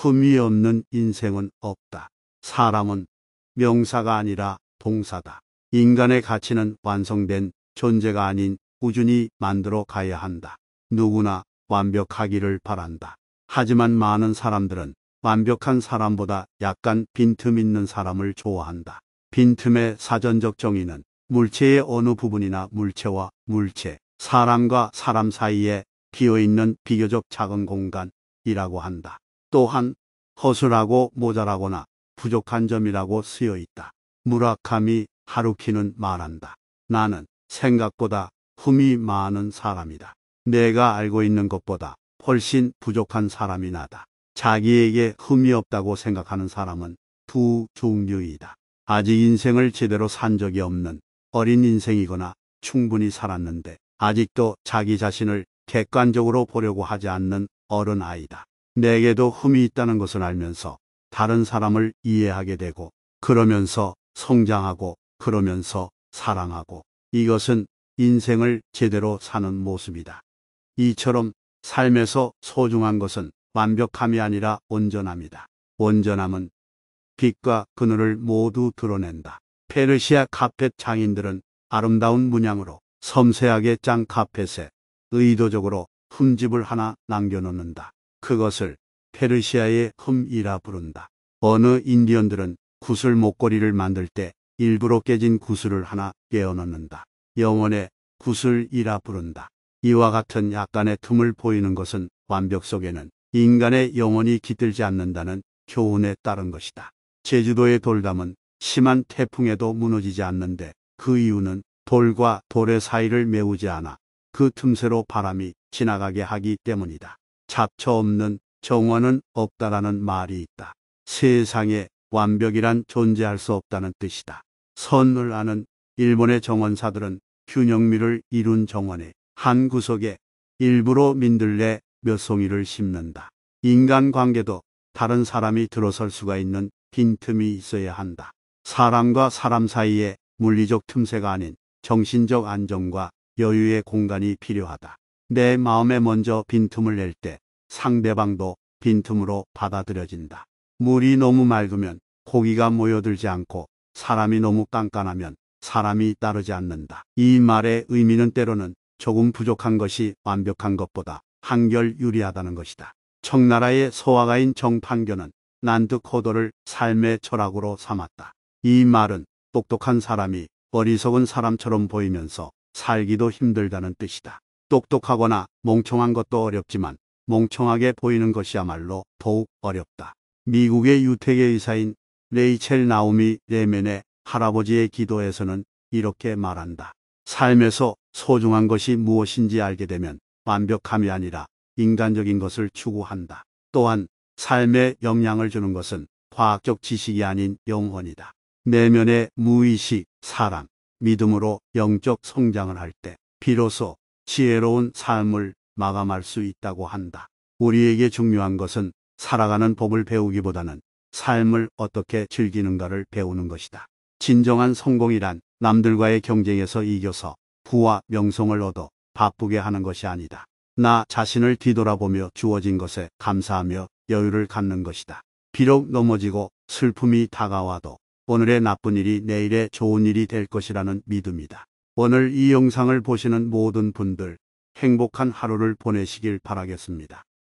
흠이 없는 인생은 없다. 사람은 명사가 아니라 동사다. 인간의 가치는 완성된 존재가 아닌 꾸준히 만들어 가야 한다. 누구나 완벽하기를 바란다. 하지만 많은 사람들은 완벽한 사람보다 약간 빈틈 있는 사람을 좋아한다. 빈틈의 사전적 정의는 물체의 어느 부분이나 물체와 물체, 사람과 사람 사이에 비어있는 비교적 작은 공간이라고 한다. 또한 허술하고 모자라거나 부족한 점이라고 쓰여 있다. 무라카미 하루키는 말한다. 나는 생각보다 흠이 많은 사람이다. 내가 알고 있는 것보다 훨씬 부족한 사람이 나다. 자기에게 흠이 없다고 생각하는 사람은 두 종류이다. 아직 인생을 제대로 산 적이 없는 어린 인생이거나 충분히 살았는데 아직도 자기 자신을 객관적으로 보려고 하지 않는 어른 아이다. 내게도 흠이 있다는 것을 알면서 다른 사람을 이해하게 되고 그러면서 성장하고 그러면서 사랑하고 이것은 인생을 제대로 사는 모습이다. 이처럼 삶에서 소중한 것은 완벽함이 아니라 온전함이다. 온전함은 빛과 그늘을 모두 드러낸다. 페르시아 카펫 장인들은 아름다운 문양으로 섬세하게 짠 카펫에 의도적으로 흠집을 하나 남겨놓는다. 그것을 페르시아의 흠이라 부른다. 어느 인디언들은 구슬 목걸이를 만들 때 일부러 깨진 구슬을 하나 깨어넣는다. 영원의 구슬이라 부른다. 이와 같은 약간의 틈을 보이는 것은 완벽 속에는 인간의 영혼이 깃들지 않는다는 교훈에 따른 것이다. 제주도의 돌담은 심한 태풍에도 무너지지 않는데 그 이유는 돌과 돌의 사이를 메우지 않아 그 틈새로 바람이 지나가게 하기 때문이다. 잡초 없는 정원은 없다라는 말이 있다. 세상에 완벽이란 존재할 수 없다는 뜻이다. 선을 아는 일본의 정원사들은 균형미를 이룬 정원의 한 구석에 일부러 민들레 몇 송이를 심는다. 인간관계도 다른 사람이 들어설 수가 있는 빈틈이 있어야 한다. 사람과 사람 사이에 물리적 틈새가 아닌 정신적 안정과 여유의 공간이 필요하다. 내 마음에 먼저 빈틈을 낼때 상대방도 빈틈으로 받아들여진다. 물이 너무 맑으면 고기가 모여들지 않고 사람이 너무 깐깐하면 사람이 따르지 않는다. 이 말의 의미는 때로는 조금 부족한 것이 완벽한 것보다 한결 유리하다는 것이다. 청나라의 소화가인 정판교는 난득 호도를 삶의 철학으로 삼았다. 이 말은 똑똑한 사람이 어리석은 사람처럼 보이면서 살기도 힘들다는 뜻이다. 똑똑하거나 멍청한 것도 어렵지만 멍청하게 보이는 것이야말로 더욱 어렵다. 미국의 유태계 의사인 레이첼 나오미 레멘의 할아버지의 기도에서는 이렇게 말한다. 삶에서 소중한 것이 무엇인지 알게 되면 완벽함이 아니라 인간적인 것을 추구한다. 또한 삶에 영향을 주는 것은 과학적 지식이 아닌 영혼이다. 내면의 무의식, 사랑, 믿음으로 영적 성장을 할 때 비로소 지혜로운 삶을 마감할 수 있다고 한다. 우리에게 중요한 것은 살아가는 법을 배우기보다는 삶을 어떻게 즐기는가를 배우는 것이다. 진정한 성공이란 남들과의 경쟁에서 이겨서 부와 명성을 얻어 바쁘게 하는 것이 아니다. 나 자신을 뒤돌아보며 주어진 것에 감사하며 여유를 갖는 것이다. 비록 넘어지고 슬픔이 다가와도 오늘의 나쁜 일이 내일의 좋은 일이 될 것이라는 믿음이다. 오늘 이 영상을 보시는 모든 분들 행복한 하루를 보내시길 바라겠습니다.